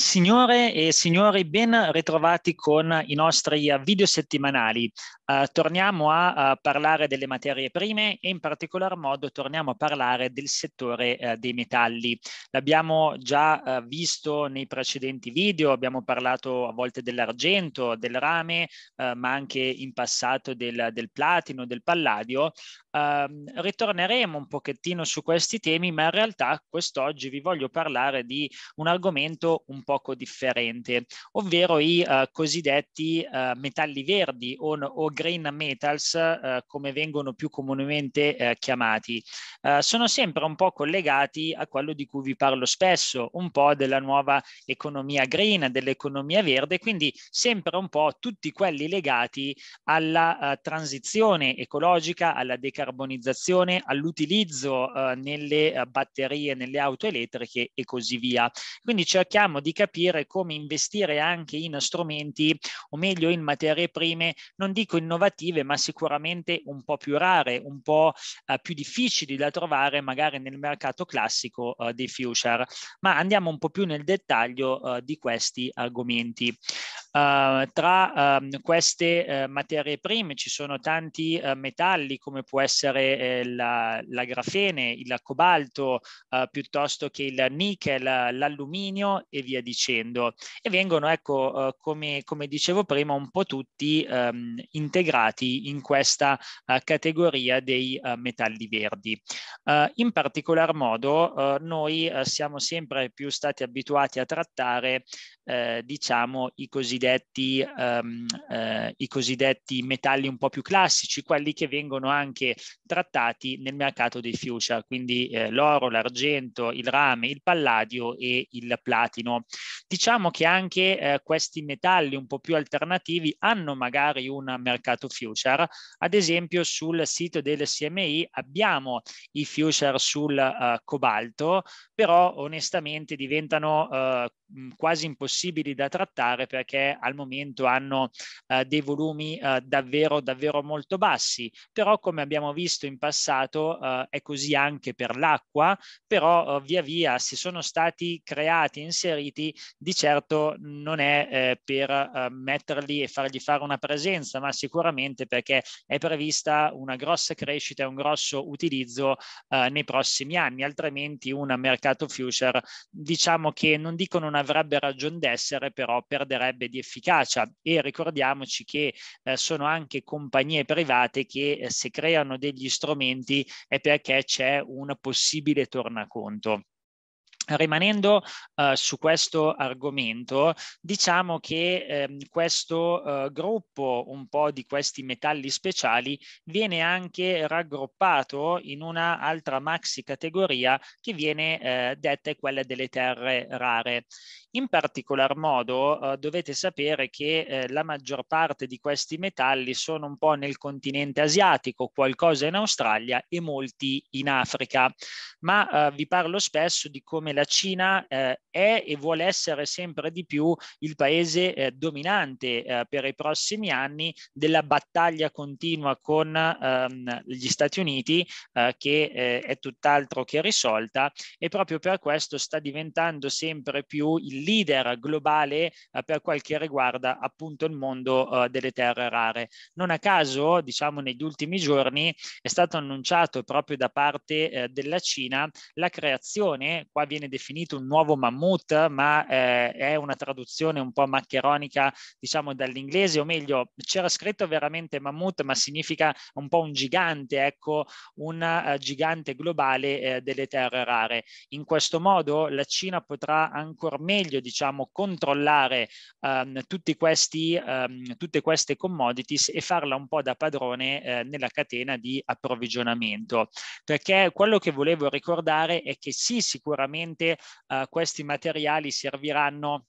Signore e signori, ben ritrovati con i nostri eh, video settimanali. Uh, torniamo a uh, parlare delle materie prime e in particolar modo torniamo a parlare del settore uh, dei metalli. L'abbiamo già visto nei precedenti video, abbiamo parlato a volte dell'argento, del rame, ma anche in passato del, del platino, del palladio. Ehm, ritorneremo un pochettino su questi temi, ma in realtà quest'oggi vi voglio parlare di un argomento un poco differente, ovvero i uh, cosiddetti uh, metalli verdi o, o green metals, uh, come vengono più comunemente chiamati. sono sempre un po' collegati a quello di cui vi parlo spesso, un po' della nuova economia green, dell'economia verde, quindi sempre un po' tutti quelli legati alla transizione ecologica, alla decarbonizzazione, all'utilizzo nelle batterie, nelle auto elettriche e così via. Quindi cerchiamo di capire come investire anche in strumenti o meglio in materie prime, non dico innovative, ma sicuramente un po' più rare, un po' eh, più difficili da trovare magari nel mercato classico eh, dei future. Ma andiamo un po' più nel dettaglio eh, di questi argomenti. Ehm, tra uh, queste uh, materie prime ci sono tanti metalli come può essere eh, la, la, grafene, il cobalto, eh, piuttosto che il nickel, l'alluminio e via dicendo. E vengono, ecco, eh, come, come, dicevo prima, un po' tutti um, integrati in questa categoria dei metalli verdi. in particolar modo noi siamo sempre più stati abituati a trattare, diciamo, i cosiddetti cosiddetti, um, ehm, eh, i cosiddetti metalli un po' più classici, quelli che vengono anche trattati nel mercato dei future, quindi eh, l'oro, l'argento, il rame, il palladio e il platino. Diciamo che anche eh, questi metalli un po' più alternativi hanno magari un mercato future, ad esempio sul sito del CMI abbiamo i future sul uh, cobalto, però onestamente diventano uh, quasi impossibili da trattare perché al momento hanno eh, dei volumi eh, davvero davvero molto bassi però come abbiamo visto in passato eh, è così anche per l'acqua però eh, via via se sono stati creati inseriti di certo non è eh, per eh, metterli e fargli fare una presenza ma sicuramente perché è prevista una grossa crescita e un grosso utilizzo nei prossimi anni altrimenti un mercato future diciamo che non dicono una avrebbe ragione d'essere, però perderebbe di efficacia. E ricordiamoci che eh, sono anche compagnie private che eh, se creano degli strumenti è perché c'è un possibile tornaconto. Rimanendo uh, su questo argomento, diciamo che ehm, eh, questo uh, gruppo, un po' di questi metalli speciali, viene anche raggruppato in una altra maxi categoria che viene eh, detta quella delle terre rare. In particolar modo uh, dovete sapere che eh, la maggior parte di questi metalli sono un po' nel continente asiatico, qualcosa in Australia e molti in Africa, ma eh, vi parlo spesso di come la Cina eh, è e vuole essere sempre di più il paese eh, dominante eh, per i prossimi anni della battaglia continua con ehm, gli Stati Uniti eh, che eh, è tutt'altro che risolta e proprio per questo sta diventando sempre più il leader globale eh, per quel che riguarda appunto il mondo delle terre rare. Non a caso, diciamo negli ultimi giorni è stato annunciato proprio da parte della Cina la creazione, qua viene viene definito un nuovo mammut, ma eh, è una traduzione un po' maccheronica, diciamo, dall'inglese, o meglio, c'era scritto veramente mammut, ma significa un po' un gigante, ecco, un uh, gigante globale eh, delle terre rare. In questo modo la Cina potrà ancora meglio, diciamo, controllare um, tutti questi, um, tutte queste commodities e farla un po' da padrone eh, nella catena di approvvigionamento. Perché quello che volevo ricordare è che sì, sicuramente sicuramente eh, questi materiali serviranno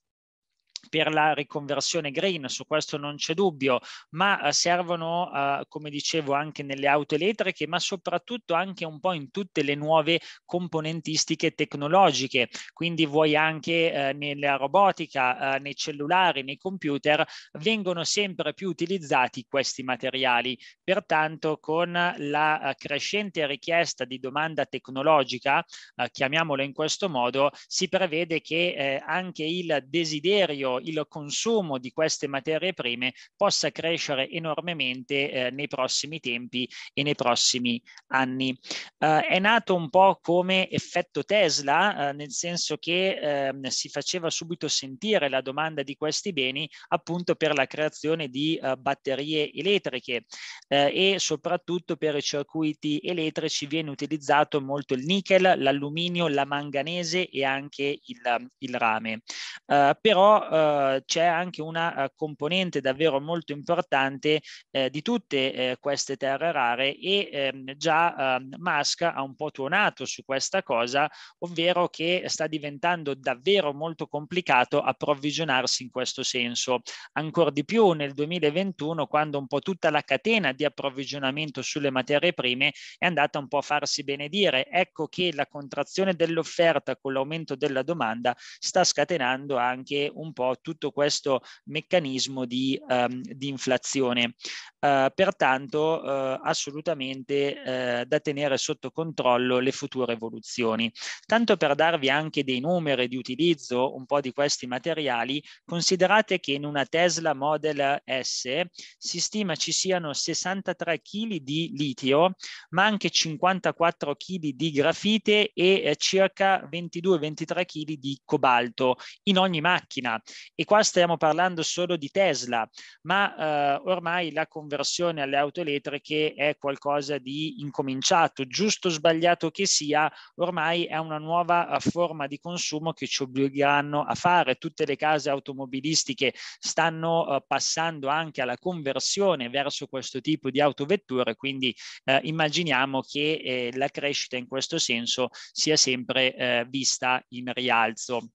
per la riconversione green, su questo non c'è dubbio, ma eh, servono, eh, come dicevo, anche nelle auto elettriche, ma soprattutto anche un po' in tutte le nuove componentistiche tecnologiche. Quindi vuoi anche eh, nella robotica, eh, nei cellulari, nei computer, vengono sempre più utilizzati questi materiali. Pertanto, con la eh, crescente richiesta di domanda tecnologica, eh, chiamiamola in questo modo, si prevede che anche il desiderio esempio il consumo di queste materie prime possa crescere enormemente eh, nei prossimi tempi e nei prossimi anni. Eh, è nato un po' come effetto Tesla, eh, nel senso che eh, si faceva subito sentire la domanda di questi beni appunto per la creazione di eh, batterie elettriche eh, e soprattutto per i circuiti elettrici viene utilizzato molto il nickel, l'alluminio, la manganese e anche il, il rame. Eh, però eh, c'è anche una eh, componente davvero molto importante eh, di tutte eh, queste terre rare e ehm, già eh, Musk ha un po' tuonato su questa cosa, ovvero che sta diventando davvero molto complicato approvvigionarsi in questo senso. Ancora di più nel 2021 quando un po' tutta la catena di approvvigionamento sulle materie prime è andata un po' a farsi benedire. Ecco che la contrazione dell'offerta con l'aumento della domanda sta scatenando anche un po' tutto questo meccanismo di, um, di inflazione. Uh, pertanto uh, assolutamente uh, da tenere sotto controllo le future evoluzioni. Tanto per darvi anche dei numeri di utilizzo un po' di questi materiali, considerate che in una Tesla Model S si stima ci siano 63 kg di litio, ma anche 54 kg di grafite e eh, circa 22-23 kg di cobalto in ogni macchina e qua stiamo parlando solo di Tesla, ma eh, ormai la conversione alle auto elettriche è qualcosa di incominciato, giusto o sbagliato che sia, ormai è una nuova eh, forma di consumo che ci obbligheranno a fare. Tutte le case automobilistiche stanno eh, passando anche alla conversione verso questo tipo di autovetture, quindi eh, immaginiamo che eh, la crescita in questo senso sia sempre eh, vista in rialzo.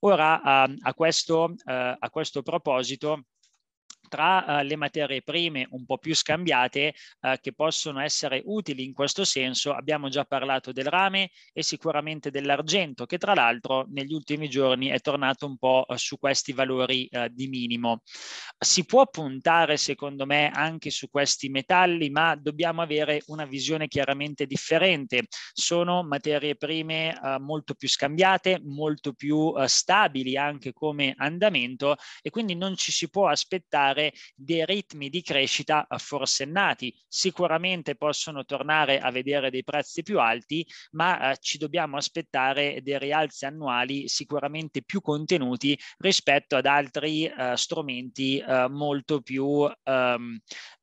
Ora ehm, a questo eh, a questo proposito tra uh, le materie prime un po' più scambiate uh, che possono essere utili in questo senso abbiamo già parlato del rame e sicuramente dell'argento che tra l'altro negli ultimi giorni è tornato un po' eh, su questi valori uh, di minimo. Si può puntare secondo me anche su questi metalli ma dobbiamo avere una visione chiaramente differente. Sono materie prime molto più scambiate, molto più stabili anche come andamento e quindi non ci si può aspettare avere dei ritmi di crescita forsennati. Sicuramente possono tornare a vedere dei prezzi più alti, ma eh, ci dobbiamo aspettare dei rialzi annuali sicuramente più contenuti rispetto ad altri eh, strumenti eh, molto più ehm,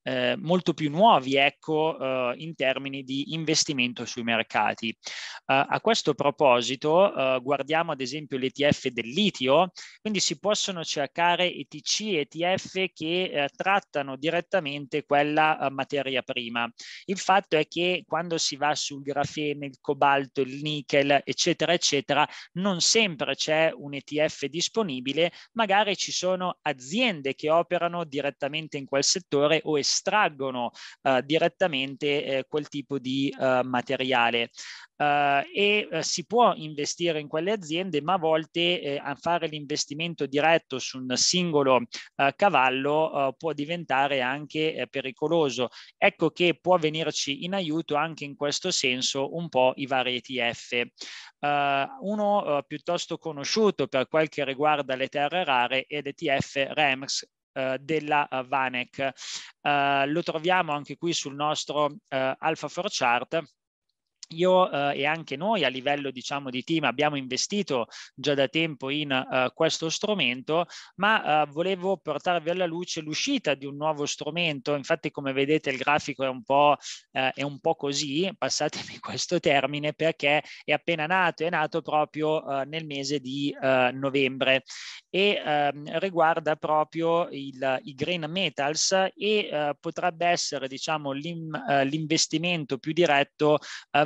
eh, molto più nuovi ecco, eh, in termini di investimento sui mercati. Eh, a questo proposito eh, guardiamo ad esempio l'ETF del litio, quindi si possono cercare ETC e ETF che eh, trattano direttamente quella eh, materia prima. Il fatto è che quando si va sul grafene, il cobalto, il nickel, eccetera, eccetera, non sempre c'è un ETF disponibile, magari ci sono aziende che operano direttamente in quel settore o esterno estraggono eh, direttamente eh, quel tipo di eh, materiale. Uh, e uh, si può investire in quelle aziende, ma a volte eh, a fare l'investimento diretto su un singolo uh, cavallo può diventare anche pericoloso. Ecco che può venirci in aiuto anche in questo senso un po' i vari ETF. uno piuttosto conosciuto per quel che riguarda le terre rare è l'ETF REMS eh, della VANEC. Eh, Vanek. Eh, lo troviamo anche qui sul nostro Alpha 4 Chart io eh, e anche noi a livello diciamo, di team abbiamo investito già da tempo in eh, questo strumento, ma eh, volevo portarvi alla luce l'uscita di un nuovo strumento. Infatti, come vedete, il grafico è un po', eh, è un po così, passatemi questo termine, perché è appena nato, è nato proprio eh, nel mese di eh, novembre e ehm, riguarda proprio il, i green metals e potrebbe essere diciamo, l'investimento più diretto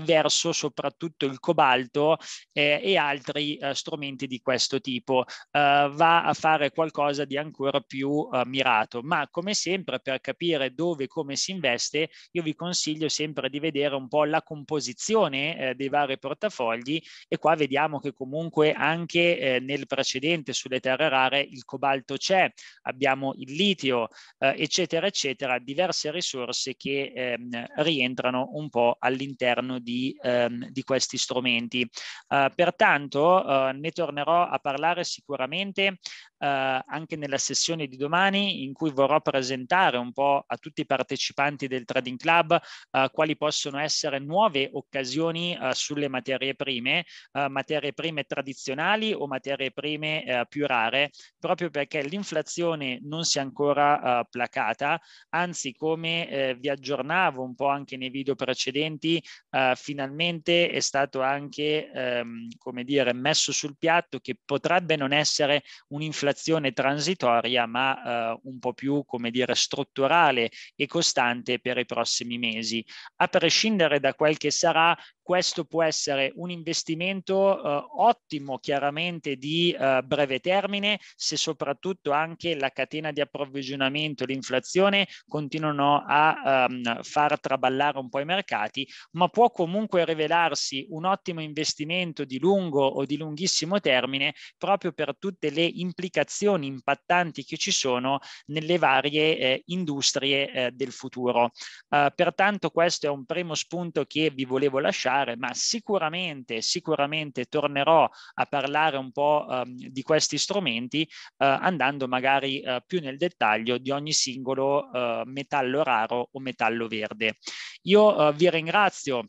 verso soprattutto il cobalto eh, e altri eh, strumenti di questo tipo. Eh, va a fare qualcosa di ancora più eh, mirato, ma come sempre per capire dove e come si investe, io vi consiglio sempre di vedere un po' la composizione eh, dei vari portafogli e qua vediamo che comunque anche eh, nel precedente sulle terre rare il cobalto c'è, abbiamo il litio, eccetera, eccetera, diverse risorse che ehm, rientrano un po' all'interno di di, ehm, di questi strumenti. Eh, pertanto eh, ne tornerò a parlare sicuramente eh, anche nella sessione di domani in cui vorrò presentare un po' a tutti i partecipanti del Trading Club eh, quali possono essere nuove occasioni eh, sulle materie prime, materie prime tradizionali o materie prime più rare, proprio perché l'inflazione non si è ancora placata, anzi come vi aggiornavo un po' anche nei video precedenti, eh, finalmente è stato anche, ehm, come dire, messo sul piatto che potrebbe non essere un'inflazione transitoria, ma eh, un po' più, come dire, strutturale e costante per i prossimi mesi. A prescindere da quel che sarà, questo può essere un investimento eh, ottimo chiaramente di eh, breve termine se soprattutto anche la catena di approvvigionamento e l'inflazione continuano a ehm, far traballare un po' i mercati, ma può comunque rivelarsi un ottimo investimento di lungo o di lunghissimo termine proprio per tutte le implicazioni impattanti che ci sono nelle varie eh, industrie eh, del futuro. Eh, pertanto questo è un primo spunto che vi volevo lasciare parlare, ma sicuramente, sicuramente tornerò a parlare un po' um, di questi strumenti, uh, andando magari uh, più nel dettaglio di ogni singolo uh, metallo raro o metallo verde. Io vi ringrazio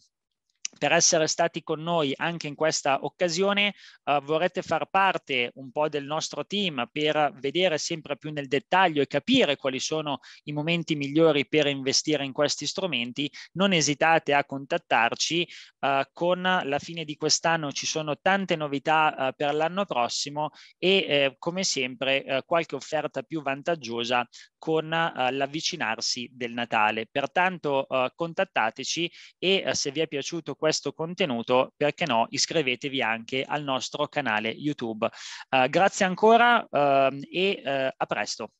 per essere stati con noi anche in questa occasione. Uh, vorrete far parte un po' del nostro team per vedere sempre più nel dettaglio e capire quali sono i momenti migliori per investire in questi strumenti. Non esitate a contattarci. Uh, con la fine di quest'anno ci sono tante novità uh, per l'anno prossimo e eh, come sempre eh, qualche offerta più vantaggiosa con l'avvicinarsi del Natale. Pertanto contattateci e se vi è piaciuto questo contenuto, perché no, iscrivetevi anche al nostro canale YouTube. Uh, grazie ancora uh, e uh, a presto.